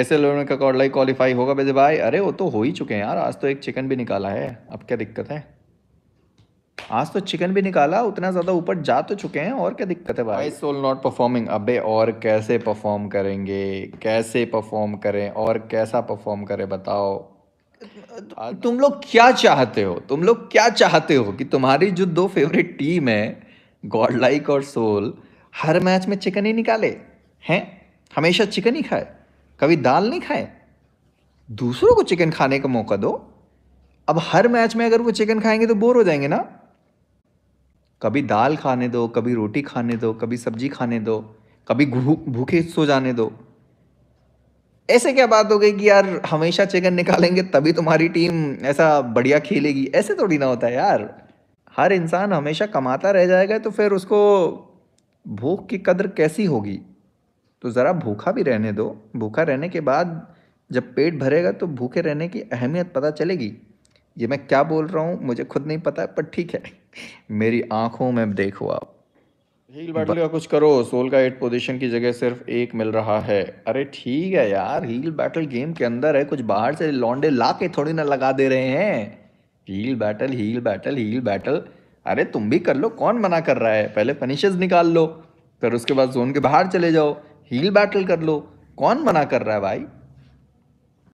ऐसे लोगों का लाइक क्वालिफाई होगा बेजे भाई अरे वो तो हो ही चुके हैं यार आज तो एक चिकन भी निकाला है अब क्या दिक्कत है आज तो चिकन भी निकाला उतना ज़्यादा ऊपर जा तो चुके हैं और क्या दिक्कत है भाई सोल नॉट परफॉर्मिंग अबे और कैसे परफॉर्म करेंगे कैसे परफॉर्म करें और कैसा परफॉर्म करें बताओ तुम लोग क्या चाहते हो तुम लोग क्या चाहते हो कि तुम्हारी जो दो फेवरेट टीम है गॉड लाइक और सोल हर मैच में चिकन ही निकाले हैं हमेशा चिकन ही खाए कभी दाल नहीं खाए दूसरों को चिकन खाने का मौका दो अब हर मैच में अगर वो चिकन खाएंगे तो बोर हो जाएंगे ना कभी दाल खाने दो कभी रोटी खाने दो कभी सब्जी खाने दो कभी भूखे सो जाने दो ऐसे क्या बात हो गई कि यार हमेशा चिकन निकालेंगे तभी तुम्हारी टीम ऐसा बढ़िया खेलेगी ऐसे थोड़ी ना होता है यार हर इंसान हमेशा कमाता रह जाएगा तो फिर उसको भूख की कदर कैसी होगी तो ज़रा भूखा भी रहने दो भूखा रहने के बाद जब पेट भरेगा तो भूखे रहने की अहमियत पता चलेगी ये मैं क्या बोल रहा हूँ मुझे खुद नहीं पता पर ठीक है मेरी आँखों में देखो आप हील बैटल का कुछ करो सोल का एट पोजीशन की जगह सिर्फ एक मिल रहा है अरे ठीक है यार हील बैटल गेम के अंदर है कुछ बाहर से लॉन्डे ला के थोड़ी ना लगा दे रहे हैं heal battle heal battle heal battle अरे तुम भी कर लो कौन मना कर रहा है पहले पनिशेज निकाल लो फिर उसके बाद जोन के बाहर चले जाओ हील बैटल कर लो कौन मना कर रहा है भाई